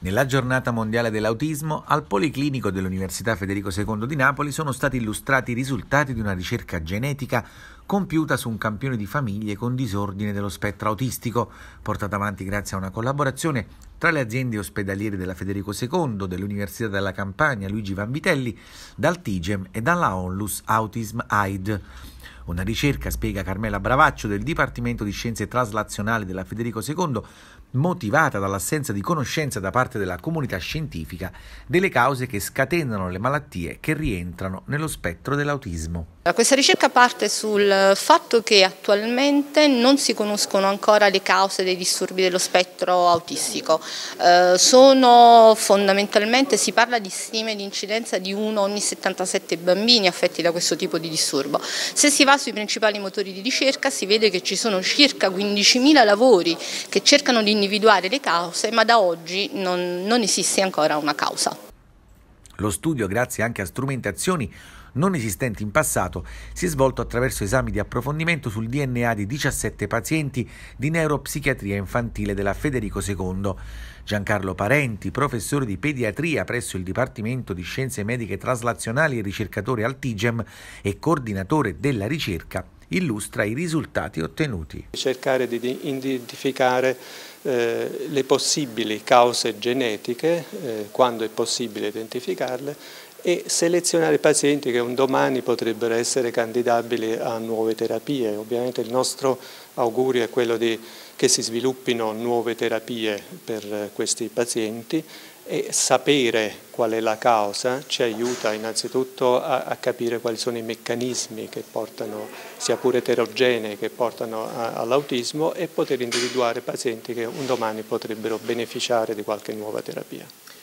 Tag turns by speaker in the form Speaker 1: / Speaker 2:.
Speaker 1: Nella giornata mondiale dell'autismo, al Policlinico dell'Università Federico II di Napoli sono stati illustrati i risultati di una ricerca genetica compiuta su un campione di famiglie con disordine dello spettro autistico, portata avanti grazie a una collaborazione tra le aziende ospedaliere della Federico II, dell'Università della Campania Luigi Vanvitelli, dal TIGEM e dalla ONLUS Autism AID. Una ricerca, spiega Carmela Bravaccio, del Dipartimento di Scienze Traslazionali della Federico II, motivata dall'assenza di conoscenza da parte della comunità scientifica delle cause che scatenano le malattie che rientrano nello spettro dell'autismo.
Speaker 2: Questa ricerca parte sul fatto che attualmente non si conoscono ancora le cause dei disturbi dello spettro autistico. Eh, sono fondamentalmente, si parla di stime di incidenza di uno ogni 77 bambini affetti da questo tipo di disturbo. Se si va sui principali motori di ricerca si vede che ci sono circa 15.000 lavori che cercano di individuare le cause, ma da oggi non, non esiste ancora una causa.
Speaker 1: Lo studio, grazie anche a strumentazioni non esistenti in passato, si è svolto attraverso esami di approfondimento sul DNA di 17 pazienti di neuropsichiatria infantile della Federico II. Giancarlo Parenti, professore di pediatria presso il Dipartimento di Scienze Mediche Traslazionali e ricercatore al TIGEM e coordinatore della ricerca, illustra i risultati ottenuti.
Speaker 3: Cercare di identificare eh, le possibili cause genetiche, eh, quando è possibile identificarle, e selezionare pazienti che un domani potrebbero essere candidabili a nuove terapie. Ovviamente il nostro augurio è quello di, che si sviluppino nuove terapie per questi pazienti e sapere qual è la causa ci aiuta innanzitutto a, a capire quali sono i meccanismi che portano, sia pure eterogenei, che portano all'autismo e poter individuare pazienti che un domani potrebbero beneficiare di qualche nuova terapia.